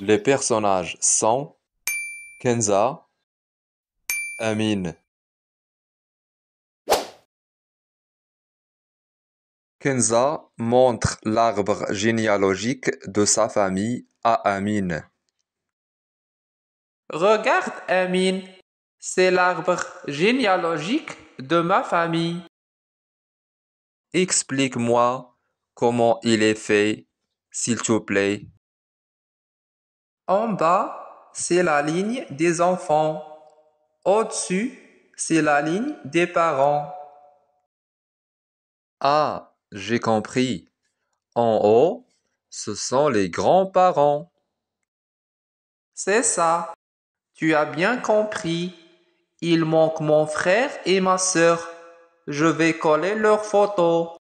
Les personnages sont Kenza, Amine. Kenza montre l'arbre généalogique de sa famille à Amine. Regarde Amine, c'est l'arbre généalogique de ma famille. Explique-moi comment il est fait, s'il te plaît. En bas, c'est la ligne des enfants. Au-dessus, c'est la ligne des parents. Ah, j'ai compris. En haut, ce sont les grands-parents. C'est ça. Tu as bien compris. Il manque mon frère et ma sœur. Je vais coller leurs photos.